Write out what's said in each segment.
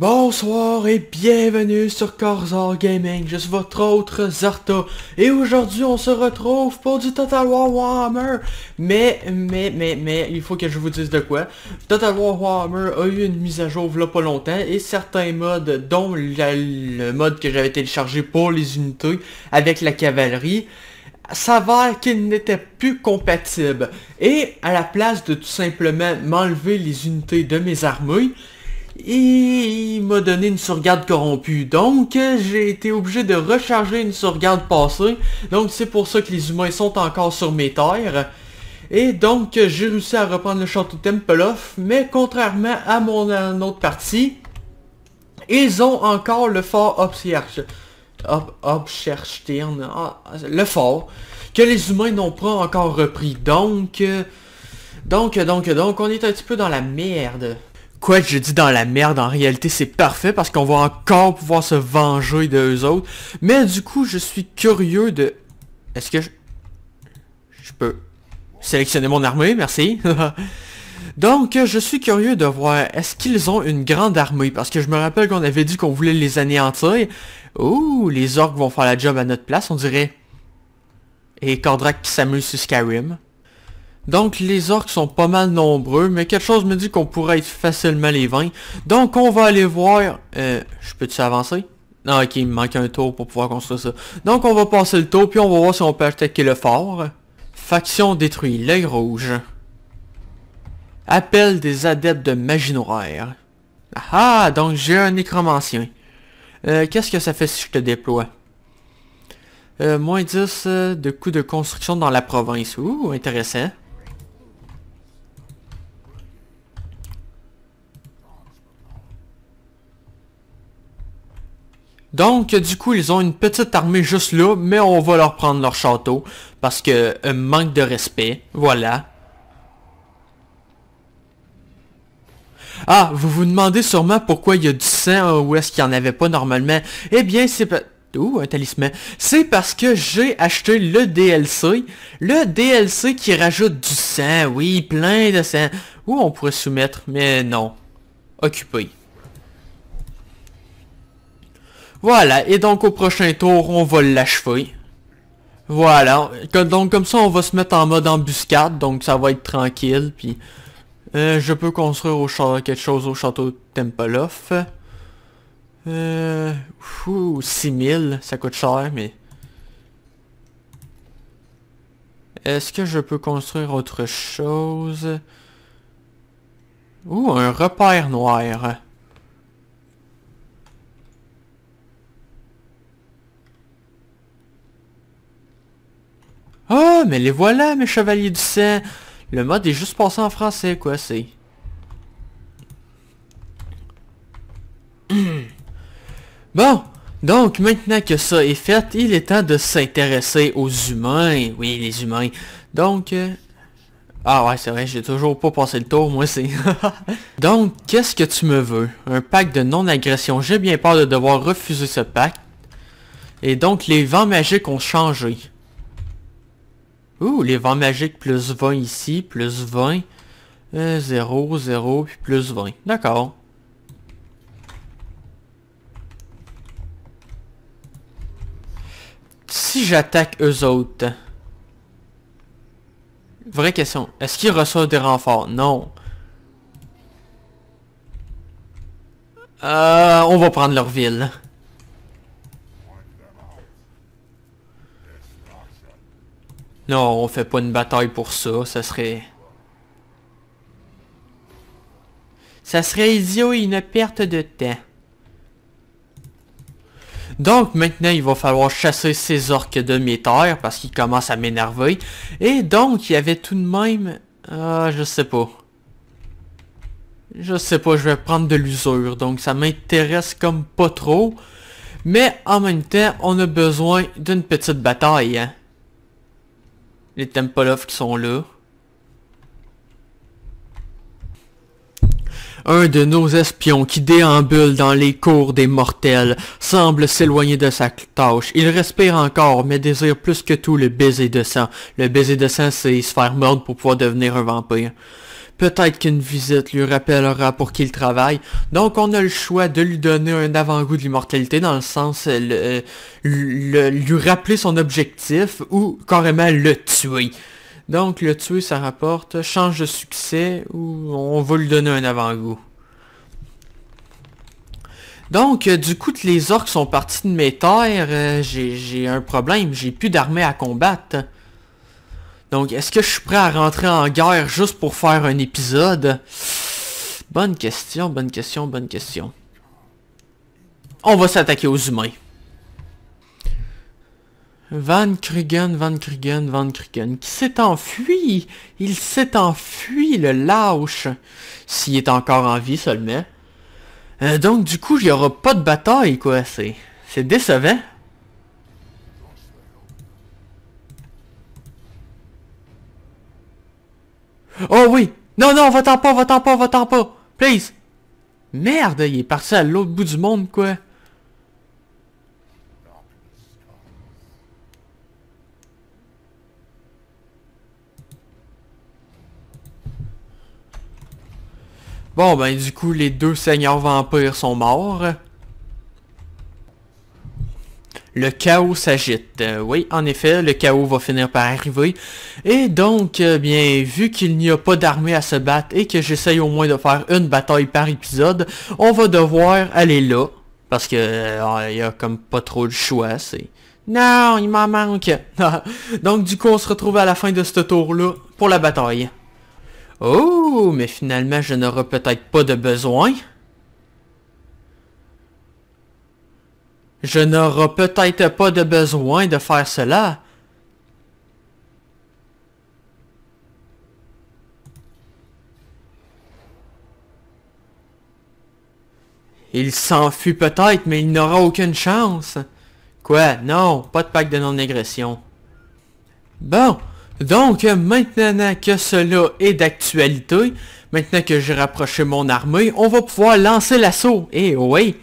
Bonsoir et bienvenue sur Corsair Gaming, je suis votre autre Zarta et aujourd'hui on se retrouve pour du Total War Warhammer mais, mais, mais, mais, il faut que je vous dise de quoi Total War Warhammer a eu une mise à jour là pas longtemps et certains modes dont le mode que j'avais téléchargé pour les unités avec la cavalerie s'avère qu'ils n'étaient plus compatibles et à la place de tout simplement m'enlever les unités de mes armouilles il m'a donné une surgarde corrompue. Donc, j'ai été obligé de recharger une surgarde passée. Donc, c'est pour ça que les humains sont encore sur mes terres. Et donc, j'ai réussi à reprendre le château of. Mais contrairement à mon autre partie, ils ont encore le fort Obscherch. Ob, ah, le fort. Que les humains n'ont pas encore repris. Donc... donc, donc, donc, on est un petit peu dans la merde. Quoi que je dis dans la merde, en réalité c'est parfait parce qu'on va encore pouvoir se venger d'eux autres. Mais du coup, je suis curieux de... Est-ce que je... Je peux sélectionner mon armée, merci. Donc, je suis curieux de voir, est-ce qu'ils ont une grande armée? Parce que je me rappelle qu'on avait dit qu'on voulait les anéantir. Ouh, les orques vont faire la job à notre place, on dirait. Et Kordrak qui s'amuse sur Skyrim. Donc les orques sont pas mal nombreux, mais quelque chose me dit qu'on pourrait être facilement les 20. Donc on va aller voir... Euh, je peux-tu avancer? Non, ah, ok, il me manque un tour pour pouvoir construire ça. Donc on va passer le tour, puis on va voir si on peut attaquer le fort. Faction détruit, l'œil rouge. Appel des adeptes de magie noire. Ah, ah donc j'ai un nécromancien. Euh, Qu'est-ce que ça fait si je te déploie? Euh, moins 10 euh, de coûts de construction dans la province. Ouh, intéressant. Donc, du coup, ils ont une petite armée juste là, mais on va leur prendre leur château, parce que un euh, manque de respect, voilà. Ah, vous vous demandez sûrement pourquoi il y a du sang ou est-ce qu'il n'y en avait pas normalement. Eh bien, c'est... Ouh, un talisman. C'est parce que j'ai acheté le DLC. Le DLC qui rajoute du sang, oui, plein de sang. Où on pourrait soumettre, mais non. Occupé. Voilà, et donc au prochain tour, on va l'achever. Voilà, donc comme ça, on va se mettre en mode embuscade, donc ça va être tranquille, puis... Euh, je peux construire au quelque chose au château de Tempelhof. Euh... Ouh, 6000, ça coûte cher, mais... Est-ce que je peux construire autre chose? Ouh, un repère noir. Ah, mais les voilà, mes chevaliers du sein. Le mode est juste passé en français, quoi, c'est... bon, donc maintenant que ça est fait, il est temps de s'intéresser aux humains. Oui, les humains. Donc... Euh, ah ouais, c'est vrai, j'ai toujours pas passé le tour, moi c'est... Donc, qu'est-ce que tu me veux Un pacte de non-agression. J'ai bien peur de devoir refuser ce pacte. Et donc, les vents magiques ont changé. Ouh, les vents magiques, plus 20 ici, plus 20. 0, 0, puis plus 20. D'accord. Si j'attaque eux autres... Vraie question. Est-ce qu'ils reçoivent des renforts? Non. Euh, on va prendre leur ville. Non, on fait pas une bataille pour ça, ça serait... Ça serait idiot et une perte de temps. Donc maintenant il va falloir chasser ces orques de mes terres parce qu'ils commencent à m'énerver. Et donc il y avait tout de même... Euh, je sais pas. Je sais pas, je vais prendre de l'usure, donc ça m'intéresse comme pas trop. Mais en même temps, on a besoin d'une petite bataille. Hein. Les Temple qui sont là. Un de nos espions qui déambule dans les cours des mortels semble s'éloigner de sa tâche. Il respire encore, mais désire plus que tout le baiser de sang. Le baiser de sang, c'est se faire mordre pour pouvoir devenir un vampire. Peut-être qu'une visite lui rappellera pour qui il travaille. Donc on a le choix de lui donner un avant-goût de l'immortalité dans le sens euh, euh, le, lui rappeler son objectif ou carrément le tuer. Donc le tuer ça rapporte change de succès ou on va lui donner un avant-goût. Donc, euh, du coup, que les orques sont partis de mes terres, j'ai un problème, j'ai plus d'armée à combattre. Donc, est-ce que je suis prêt à rentrer en guerre juste pour faire un épisode Bonne question, bonne question, bonne question. On va s'attaquer aux humains. Van Krugen, Van Krugen, Van Krugen, qui s'est enfui Il s'est enfui, le lâche S'il est encore en vie seulement. Euh, donc, du coup, il n'y aura pas de bataille, quoi. C'est décevant. Oh oui Non, non, va-t'en pas, va-t'en pas, va-t'en pas Please Merde, il est parti à l'autre bout du monde, quoi Bon, ben du coup, les deux seigneurs vampires sont morts. Le chaos s'agite. Euh, oui, en effet, le chaos va finir par arriver. Et donc, euh, bien, vu qu'il n'y a pas d'armée à se battre et que j'essaye au moins de faire une bataille par épisode, on va devoir aller là. Parce que euh, il y a comme pas trop de choix, c'est... Non, il m'en manque. donc du coup, on se retrouve à la fin de ce tour-là pour la bataille. Oh, mais finalement, je n'aurai peut-être pas de besoin. Je n'aurai peut-être pas de besoin de faire cela. Il s'enfuit peut-être, mais il n'aura aucune chance. Quoi? Non, pas de pacte de non-agression. Bon, donc maintenant que cela est d'actualité, maintenant que j'ai rapproché mon armée, on va pouvoir lancer l'assaut. Eh oui!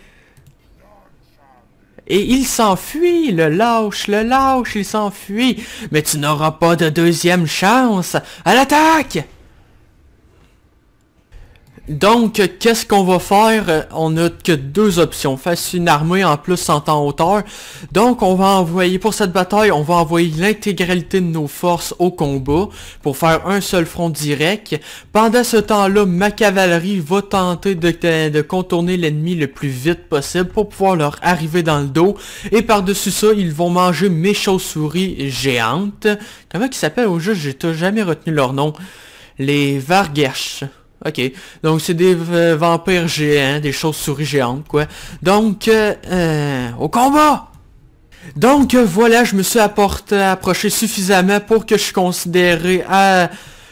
Et il s'enfuit, le lâche, le lâche, il s'enfuit. Mais tu n'auras pas de deuxième chance. À l'attaque donc, qu'est-ce qu'on va faire? Euh, on n'a que deux options. Face une armée en plus en temps hauteur. Donc, on va envoyer, pour cette bataille, on va envoyer l'intégralité de nos forces au combat pour faire un seul front direct. Pendant ce temps-là, ma cavalerie va tenter de, contourner l'ennemi le plus vite possible pour pouvoir leur arriver dans le dos. Et par-dessus ça, ils vont manger mes chauves-souris géantes. Comment ils s'appellent au jeu? J'ai jamais retenu leur nom. Les Vargersh. Ok. Donc c'est des vampires géants, des choses souris géantes, quoi. Donc, euh, euh, au combat Donc euh, voilà, je me suis apporté, approché suffisamment pour que je suis considéré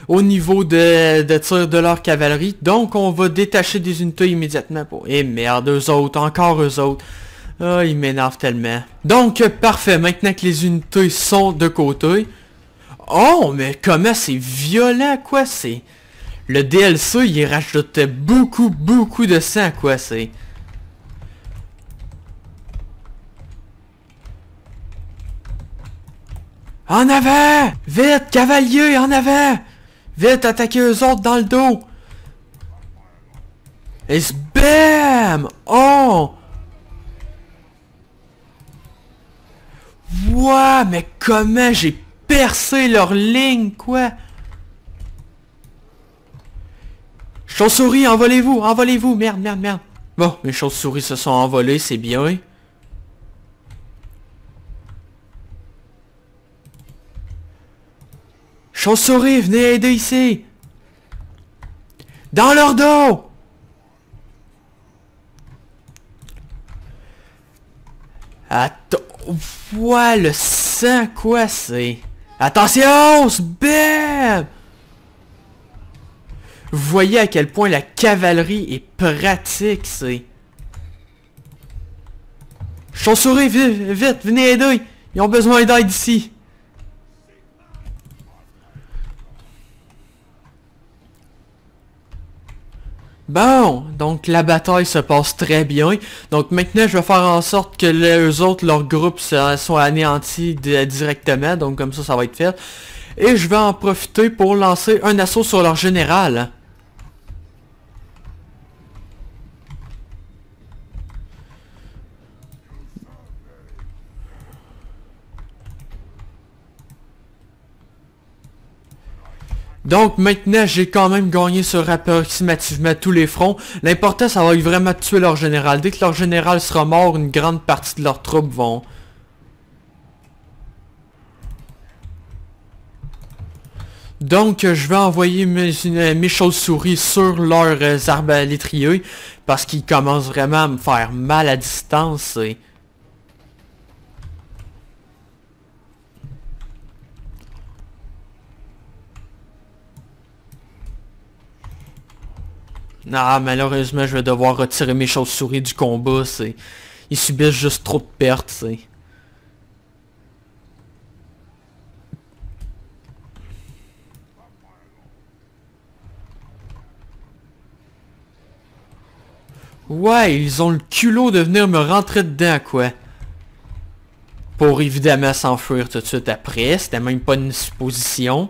au niveau de, de tir de leur cavalerie. Donc, on va détacher des unités immédiatement pour... Eh merde, eux autres, encore eux autres. Ah, ils m'énervent tellement. Donc, parfait, maintenant que les unités sont de côté... Oh, mais comment c'est violent, quoi, c'est le DLC, il rajoutait beaucoup, beaucoup de sang, quoi, c'est... En avant! Vite, cavalier, en avant! Vite, attaquez eux autres dans le dos! Et bam! Oh! Wouah, mais comment j'ai percé leur ligne, quoi! Chauve-souris, envolez-vous, envolez-vous, merde, merde, merde. Bon, mes chauves-souris se sont envolées, c'est bien. Oui. souris venez aider ici. Dans leur dos Attends... voit le sang, quoi, c'est... Attention, bête! Voyez à quel point la cavalerie est pratique, c'est... Chau-souris, vite, vite, venez aider Ils ont besoin d'aide ici Bon, donc la bataille se passe très bien. Donc maintenant, je vais faire en sorte que les autres, leurs groupes soient anéantis directement. Donc comme ça, ça va être fait. Et je vais en profiter pour lancer un assaut sur leur général. Donc maintenant, j'ai quand même gagné sur approximativement tous les fronts. L'important, ça va être vraiment tuer leur général. Dès que leur général sera mort, une grande partie de leurs troupes vont... Donc, euh, je vais envoyer mes, euh, chauves-souris sur leurs euh, arbalétriers parce qu'ils commencent vraiment à me faire mal à distance. Et... Non, malheureusement, je vais devoir retirer mes chauves-souris du combat, c'est... Ils subissent juste trop de pertes, c'est... Ouais, ils ont le culot de venir me rentrer dedans, quoi. Pour évidemment s'enfuir tout de suite après, c'était même pas une supposition.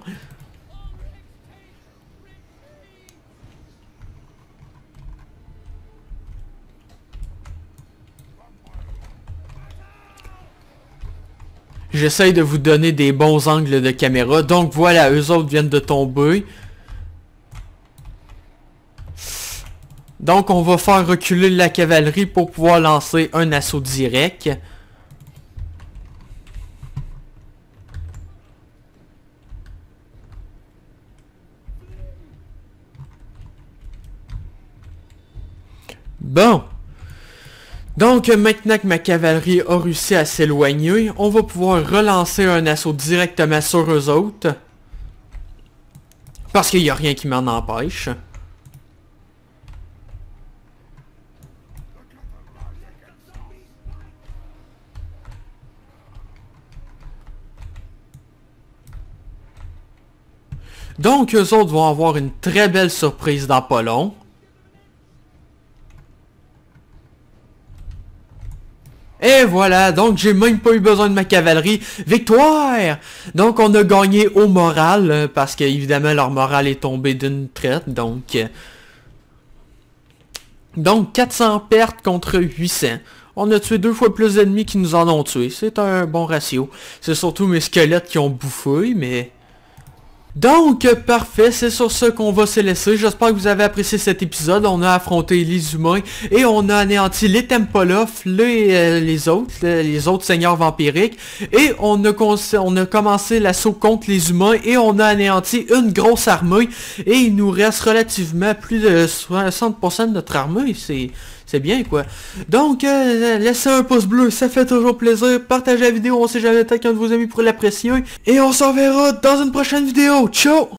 J'essaye de vous donner des bons angles de caméra. Donc voilà, eux autres viennent de tomber. Donc on va faire reculer la cavalerie pour pouvoir lancer un assaut direct. Bon. Donc maintenant que ma cavalerie a réussi à s'éloigner, on va pouvoir relancer un assaut directement sur eux autres. Parce qu'il n'y a rien qui m'en empêche. Donc eux autres vont avoir une très belle surprise dans Et voilà, donc j'ai même pas eu besoin de ma cavalerie. Victoire! Donc on a gagné au moral, euh, parce qu'évidemment leur moral est tombé d'une traite, donc... Euh, donc 400 pertes contre 800. On a tué deux fois plus d'ennemis qu'ils nous en ont tué. C'est un bon ratio. C'est surtout mes squelettes qui ont bouffé, mais... Donc, parfait, c'est sur ce qu'on va se laisser. J'espère que vous avez apprécié cet épisode. On a affronté les humains et on a anéanti les Tempolov, les, euh, les autres, euh, les autres seigneurs vampiriques. Et on a, on a commencé l'assaut contre les humains et on a anéanti une grosse armée. Et il nous reste relativement plus de 60% de notre armée. C'est c'est bien quoi. Donc, euh, laissez un pouce bleu, ça fait toujours plaisir. Partagez la vidéo, on sait jamais peut-être qu'un de vos amis pourrait l'apprécier. Et on s'en verra dans une prochaine vidéo. Ciao